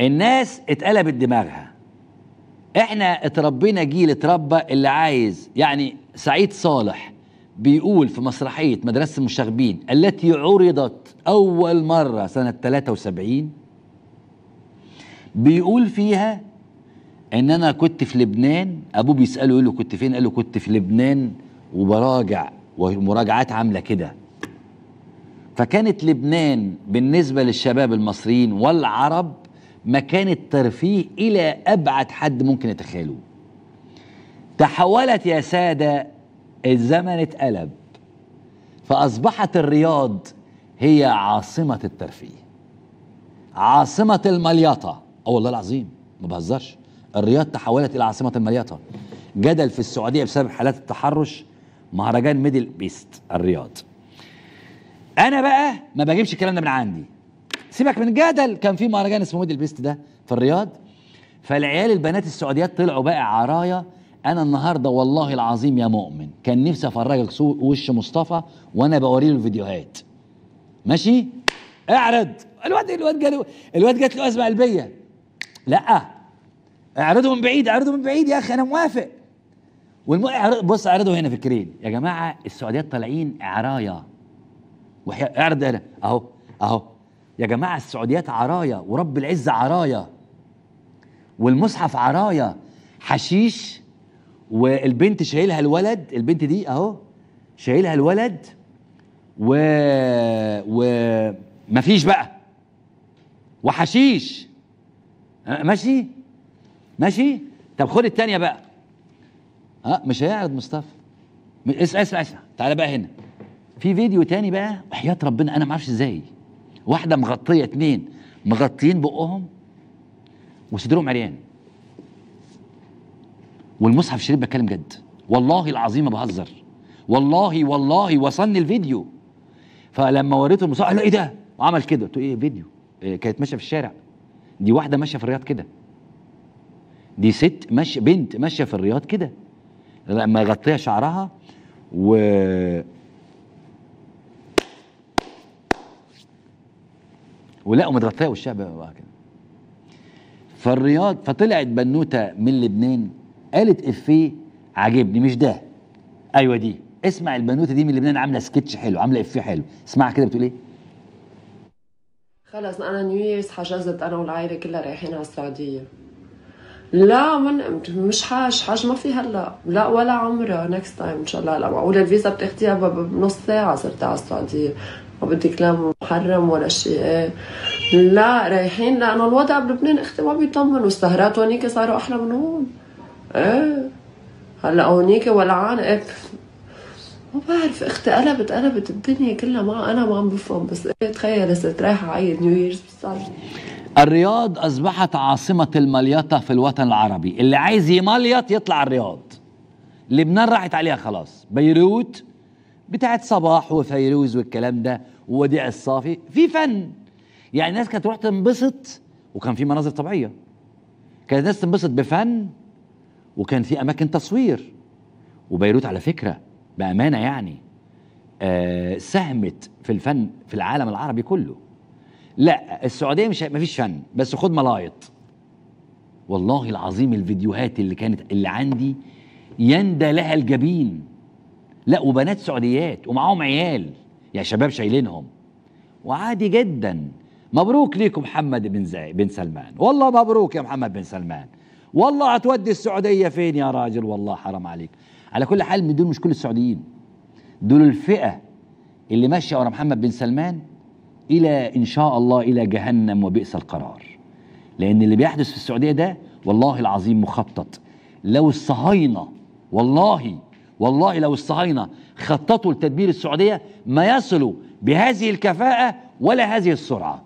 الناس اتقلبت دماغها احنا اتربينا جيل اتربى اللي عايز يعني سعيد صالح بيقول في مسرحية مدرسة المشاغبين التي عرضت أول مرة سنة 73 بيقول فيها إن أنا كنت في لبنان أبوه بيسأله يقول له كنت فين؟ قال له كنت في لبنان وبراجع ومراجعات عاملة كده فكانت لبنان بالنسبة للشباب المصريين والعرب مكان الترفيه إلى أبعد حد ممكن يتخيلوه تحولت يا سادة الزمن اتقلب فأصبحت الرياض هي عاصمة الترفيه عاصمة المليطة أو والله العظيم ما بهزرش الرياض تحولت إلى عاصمة المليطة جدل في السعودية بسبب حالات التحرش مهرجان ميدل بيست الرياض أنا بقى ما بجيبش الكلام ده من عندي سيبك من جدل كان في مهرجان اسمه ميدل بيست ده في الرياض فالعيال البنات السعوديات طلعوا بقى عرايا انا النهارده والله العظيم يا مؤمن كان نفسي افرجك وش مصطفى وانا بوريه له الفيديوهات ماشي اعرض الواد الواد جاله الواد جات له ازمه قلبيه لا اعرضه من بعيد اعرضه من بعيد يا اخي انا موافق والم... بص اعرضه هنا في الكريم يا جماعه السعوديات طالعين عرايا وحي... اعرض هنا اهو اهو يا جماعة السعوديات عرايا ورب العزة عرايا والمصحف عرايا حشيش والبنت شايلها الولد البنت دي اهو شايلها الولد و و مفيش بقى وحشيش أه، ماشي ماشي طب خد التانية بقى اه مش هيعرض مصطفى اسمع اسمع اسمع تعالى بقى هنا في فيديو تاني بقى وحياة ربنا انا ما اعرفش ازاي واحدة مغطية اتنين مغطيين بقهم وصدرهم عريان والمصحف الشريف بتكلم جد والله العظيم ما بهزر والله والله وصلني الفيديو فلما وريته المصحف قال ايه ده وعمل كده قلت له ايه فيديو إيه كانت ماشيه في الشارع دي واحده ماشيه في الرياض كده دي ست ماشيه بنت ماشيه في الرياض كده لما يغطيها شعرها و ولقوا متغطيه وشها بقى كده فالرياض فطلعت بنوته من لبنان قالت افيه عاجبني مش ده ايوه دي اسمع البنوته دي من لبنان عامله سكتش حلو عامله افيه حلو اسمعها كده بتقول ايه خلص انا نيو ييرز حجزت انا والعائله كلها رايحين على السعوديه لا من مش حاج حاج ما في هلا لا ولا عمره نكست تايم ان شاء الله لا معقوله الفيزا بتاخديها بنص ساعه صرت على السعوديه بدي لا محرم ولا شيء لا رايحين لانه الوضع بلبنان اختي ما بيطمن والسهرات هونيك صاروا احلى من هون ايه هلا هونيك ولعان ايه ما بعرف اختي قلبت قلبت الدنيا كلها ما انا ما عم بفهم بس ايه تخيل صرت رايحه عيد نيو ييرز الرياض اصبحت عاصمه المليطه في الوطن العربي اللي عايز يمليط يطلع الرياض لبنان راحت عليها خلاص بيروت بتاعت صباح وفيروز والكلام ده ووديع الصافي في فن يعني الناس كانت تروح تنبسط وكان في مناظر طبيعيه كانت الناس تنبسط بفن وكان في اماكن تصوير وبيروت على فكره بامانه يعني آه ساهمت في الفن في العالم العربي كله لا السعوديه مش مفيش فن بس خد ملايط والله العظيم الفيديوهات اللي كانت اللي عندي يندى لها الجبين لا وبنات سعوديات ومعاهم عيال يا شباب شايلينهم وعادي جدا مبروك ليكم محمد بن زي بن سلمان والله مبروك يا محمد بن سلمان والله هتودي السعوديه فين يا راجل والله حرام عليك على كل حال دول مش كل السعوديين دول الفئه اللي ماشيه ورا محمد بن سلمان الى ان شاء الله الى جهنم وبئس القرار لان اللي بيحدث في السعوديه ده والله العظيم مخطط لو الصهاينه والله والله لو الصهاينة خططوا لتدمير السعودية ما يصلوا بهذه الكفاءة ولا هذه السرعة